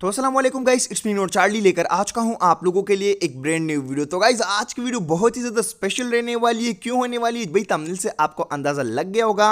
तो Aslam guys it's me not Charlie लेकर आज का हूँ आप लोगों के लिए एक ब्रांड न्यू वीडियो तो गाइस आज की वीडियो बहुत ही ज़्यादा स्पेशल रहने वाली है क्यों होने वाली है भाई तमिल से आपको अंदाज़ा लग गया होगा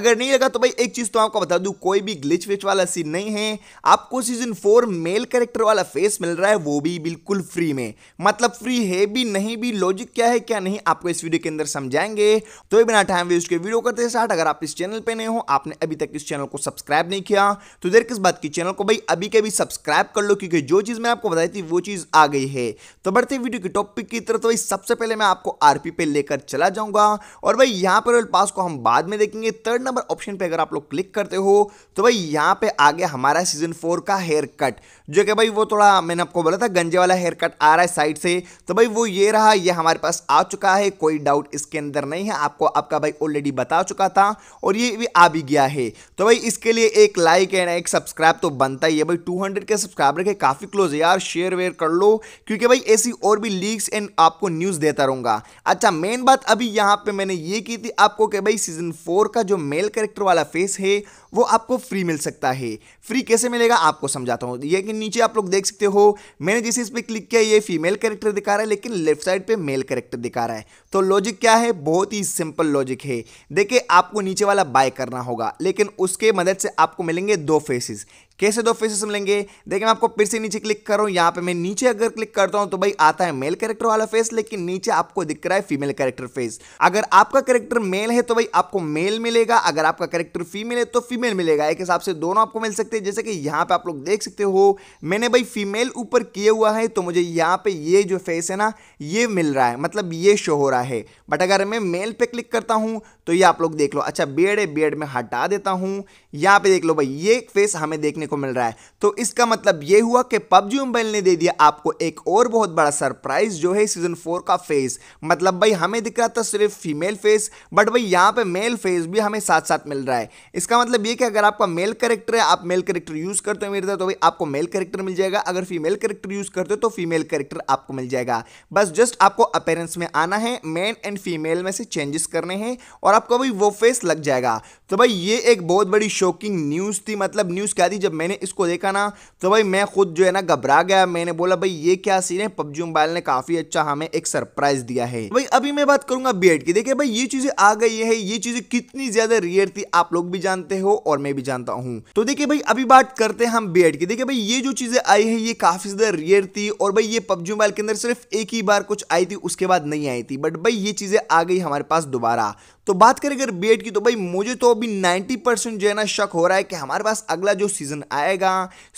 अगर नहीं लगा तो भाई एक चीज़ तो आपको बता दूँ कोई भी ग्लिच विच वाला सीन नहीं है आपको सीजन फोर मेल करेक्टर वाला फेस मिल रहा है वो भी बिल्कुल फ्री में मतलब फ्री है भी नहीं भी लॉजिक क्या है क्या नहीं आपको इस वीडियो के अंदर समझाएंगे तो ये बिना टाइम वेस्ट के वीडियो करते स्टार्ट अगर आप इस चैनल पर नहीं हो आपने अभी तक इस चैनल को सब्सक्राइब नहीं किया तो देर किस बात की चैनल को भाई अभी के भी सब्सक्राइब सब्सक्राइब कर लो क्योंकि जो चीज़ मैं आपको बताई थी वो चीज़ आ गई है तो बढ़ते वीडियो की टॉपिक की तरफ तो भाई सबसे पहले मैं आपको आरपी पे लेकर चला जाऊंगा और भाई यहाँ पर पास को हम बाद में देखेंगे थर्ड नंबर ऑप्शन पे अगर आप लोग क्लिक करते हो तो भाई यहाँ पे आ गया हमारा सीजन फोर का हेयर कट जो कि भाई वो थोड़ा मैंने आपको बोला था गंजे वाला हेयर कट आ रहा है साइड से तो भाई वो ये रहा ये हमारे पास आ चुका है कोई डाउट इसके अंदर नहीं है आपको आपका भाई ऑलरेडी बता चुका था और ये भी आ भी गया है तो भाई इसके लिए एक लाइक एंड एक सब्सक्राइब तो बनता ही है भाई 200 के सब्सक्राइबर के काफ़ी क्लोज है यार शेयर वेयर कर लो क्योंकि भाई ऐसी और भी लीक्स एंड आपको न्यूज़ देता रहूंगा अच्छा मेन बात अभी यहाँ पे मैंने ये की थी आपको कि भाई सीजन फोर का जो मेल करेक्टर वाला फेस है वो आपको फ्री मिल सकता है फ्री कैसे मिलेगा आपको समझाता हूँ ये कि नीचे आप लोग देख सकते हो मैंने जैसे इस पर क्लिक किया ये फीमेल करेक्टर दिखा रहा है लेकिन लेफ्ट साइड पर मेल करेक्टर दिखा रहा है तो लॉजिक क्या है बहुत ही सिंपल लॉजिक है देखिए आपको नीचे वाला बाय करना होगा लेकिन उसके मदद से आपको मिलेंगे दो फेसेस कैसे दो फेसेस मिलेंगे देखिए मैं आपको फिर से नीचे क्लिक कर रहा हूँ यहाँ पे मैं नीचे अगर क्लिक करता हूँ तो भाई आता है मेल कैरेक्टर वाला फेस लेकिन नीचे आपको दिख रहा है फीमेल कैरेक्टर फेस अगर आपका कैरेक्टर मेल है तो भाई आपको मेल मिलेगा अगर आपका कैरेक्टर फीमेल है तो फीमेल मिलेगा एक हिसाब से दोनों आपको मिल सकते हैं जैसे कि यहाँ पे आप लोग देख सकते हो मैंने भाई फीमेल ऊपर किया हुआ है तो मुझे यहाँ पे ये जो फेस है ना ये मिल रहा है मतलब ये शो हो रहा है बट अगर मैं मेल पे क्लिक करता हूँ तो ये आप लोग देख लो अच्छा बियड है बियड में हटा देता हूँ यहाँ पे देख लो भाई ये फेस हमें देखने को मिल रहा है तो इसका मतलब ये हुआ कि पबजी मोबाइल ने दे दिया आपको एक और बहुत बड़ा सरप्राइज जो है सीजन फोर का फेस मतलब भाई हमें दिख रहा था सिर्फ फीमेल फेस बट भाई यहाँ पे मेल फेस भी हमें साथ साथ मिल रहा है इसका मतलब ये कि अगर आपका मेल करेक्टर है आप मेल करेक्टर यूज करते हो मेरे तरह तो भाई आपको मेल करेक्टर मिल जाएगा अगर फीमेल करेक्टर यूज करते हो तो फीमेल करेक्टर आपको मिल जाएगा बस जस्ट आपको अपेरेंस में आना है मेन एंड फीमेल में से चेंजेस करने हैं और आपको भाई वो फेस लग जाएगा तो भाई ये एक बहुत बड़ी शॉकिंग न्यूज़ थी मतलब न्यूज़ क्या थी जब मैंने इसको देखा ना तो भाई मैं खुद जो है ना घबरा गया मैंने बोला भाई ये क्या सीन है पबजी मोबाइल ने काफी अच्छा हमें एक सरप्राइज दिया है भाई अभी मैं बात करूंगा बी की देखिए भाई ये चीजें आ गई है ये चीजें कितनी ज्यादा रियर थी आप लोग भी जानते हो और मैं भी जानता हूँ तो देखिए भाई अभी बात करते हैं हम बी की देखिए भाई ये जो चीजें आई है ये काफी ज्यादा रियर थी और भाई ये पबजी मोबाइल के अंदर सिर्फ एक ही बार कुछ आई थी उसके बाद नहीं आई थी बट भाई ये चीजें आ गई हमारे पास दोबारा तो बात करें अगर बी की तो भाई मुझे तो अभी 90 परसेंट जो है ना शक हो रहा है कि हमारे पास अगला जो सीजन आएगा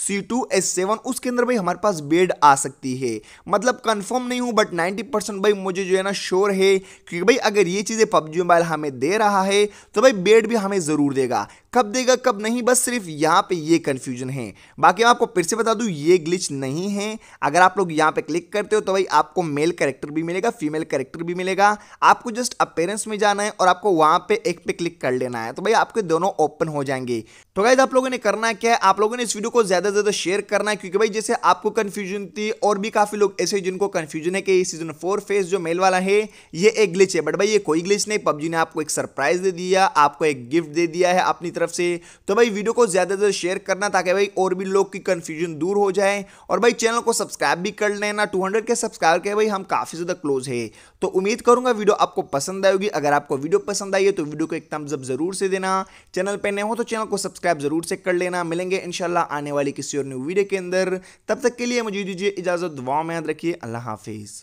सी टू एस सेवन उसके अंदर भाई हमारे पास बेड आ सकती है मतलब कंफर्म नहीं हूँ बट नाइन्टी परसेंट भाई मुझे जो है ना श्योर है क्योंकि भाई अगर ये चीज़ें पबजी मोबाइल हमें दे रहा है तो भाई बेड भी हमें ज़रूर देगा कब देगा कब नहीं बस सिर्फ यहाँ पे ये कन्फ्यूजन है बाकी मैं आपको फिर से बता दूँ ये ग्लिच नहीं है अगर आप लोग यहाँ पे क्लिक करते हो तो भाई आपको मेल करेक्टर भी मिलेगा फीमेल करेक्टर भी मिलेगा आपको जस्ट अपेरेंस में जाना है और आपको वहाँ पे एक पे क्लिक कर लेना है तो भाई आपके दोनों ओपन हो जाएंगे तो गाइज आप लोगों ने करना क्या है आप लोगों ने इस वीडियो को ज्यादा से ज्यादा शेयर करना है क्योंकि भाई जैसे आपको कंफ्यूजन थी और भी काफी लोग ऐसे जिनको कंफ्यूजन है कि सीजन फोर फेज जो मेल वाला है ये एक ग्लिच है बट भाई ये कोई ग्लिच नहीं पबजी ने आपको एक सरप्राइज दे दिया आपको एक गिफ्ट दे दिया है अपनी तरफ से तो भाई वीडियो को ज्यादा से शेयर करना ताकि भाई और भी लोग की कंफ्यूजन दूर हो जाए और भाई चैनल को सब्सक्राइब भी कर लेना टू के सब्सक्राइब के भाई हम काफी ज्यादा क्लोज है तो उम्मीद करूंगा वीडियो आपको पसंद आएगी अगर आपको वीडियो पसंद आई है तो वीडियो को एक थम्स अप जरूर से देना चैनल पे नए हो तो चैनल को सब्सक्राइब जरूर से कर लेना मिलेंगे इनशाला आने वाली किसी और न्यू वीडियो के अंदर तब तक के लिए मुझे दीजिए इजाज़त दुआ में याद रखिए अल्लाह हाफिज़